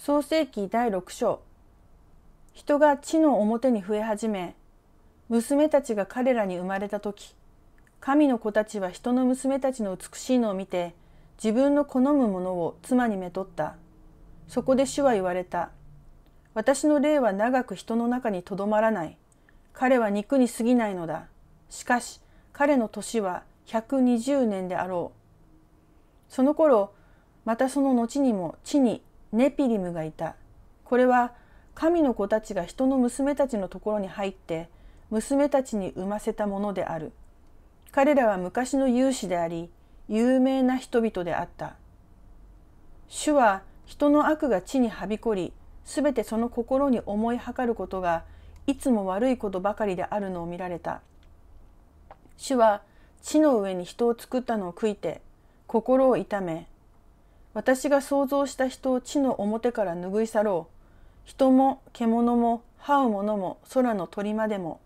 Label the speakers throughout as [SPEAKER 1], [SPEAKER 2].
[SPEAKER 1] 創世紀第6章人が地の表に増え始め娘たちが彼らに生まれた時神の子たちは人の娘たちの美しいのを見て自分の好むものを妻にめとったそこで主は言われた私の霊は長く人の中にとどまらない彼は肉に過ぎないのだしかし彼の年は120年であろうその頃またその後にも地にネピリムがいたこれは神の子たちが人の娘たちのところに入って娘たちに産ませたものである彼らは昔の勇士であり有名な人々であった主は人の悪が地にはびこりすべてその心に思いはかることがいつも悪いことばかりであるのを見られた主は地の上に人を作ったのを悔いて心を痛め私が想像した人を地の表から拭い去ろう。人も獣も這うのも空の鳥までも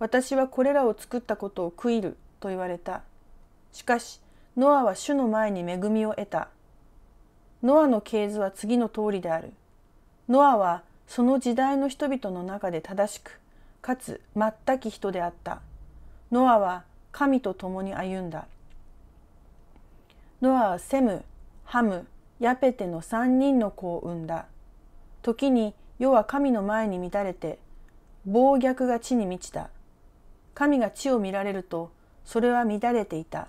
[SPEAKER 1] 私はこれらを作ったことを悔いると言われた。しかしノアは主の前に恵みを得た。ノアの系図は次の通りである。ノアはその時代の人々の中で正しく、かつ全き人であった。ノアは神と共に歩んだ。ノアはセム、ハムヤペテの3人の子を産んだ時に世は神の前に乱れて暴虐が地に満ちた神が地を見られるとそれは乱れていた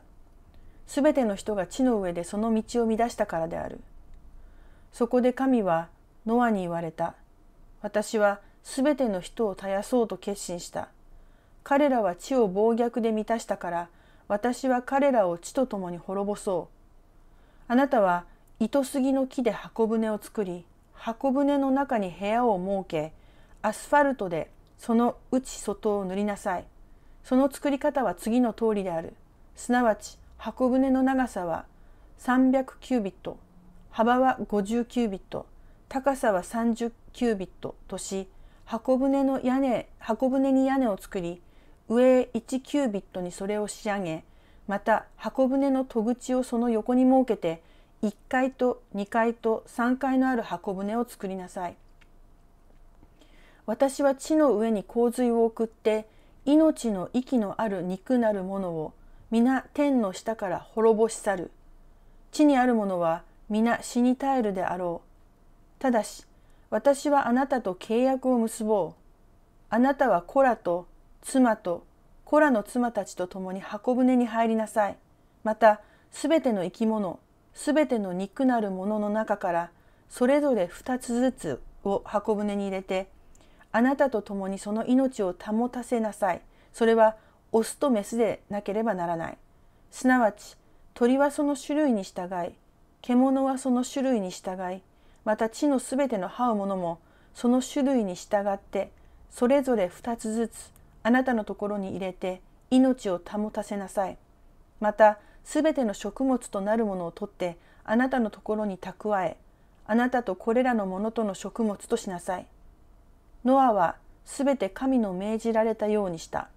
[SPEAKER 1] すべての人が地の上でその道を乱したからであるそこで神はノアに言われた私はすべての人を絶やそうと決心した彼らは地を暴虐で満たしたから私は彼らを地と共に滅ぼそうあなたは糸杉の木で箱舟を作り箱舟の中に部屋を設けアスファルトでその内外を塗りなさいその作り方は次の通りであるすなわち箱舟の長さは300キュービット幅は50キュービット高さは30キュービットとし箱舟の屋根箱舟に屋根を作り上へ1キュービットにそれを仕上げまた箱舟の戸口をその横に設けて1階と2階と3階のある箱舟を作りなさい。私は地の上に洪水を送って命の息のある肉なるものを皆天の下から滅ぼし去る。地にあるものは皆死に絶えるであろう。ただし私はあなたと契約を結ぼう。あなたは子らと妻とコらの妻たちと共に箱舟に入りなさい。また、すべての生き物、すべての肉なるものの中から、それぞれ二つずつを箱舟に入れて、あなたと共にその命を保たせなさい。それは、オスとメスでなければならない。すなわち、鳥はその種類に従い、獣はその種類に従い、また地のすべての這うものもその種類に従って、それぞれ二つずつあなたのところに入れて命を保たせなさい。またすべての食物となるものを取ってあなたのところに蓄えあなたとこれらのものとの食物としなさい。ノアはすべて神の命じられたようにした。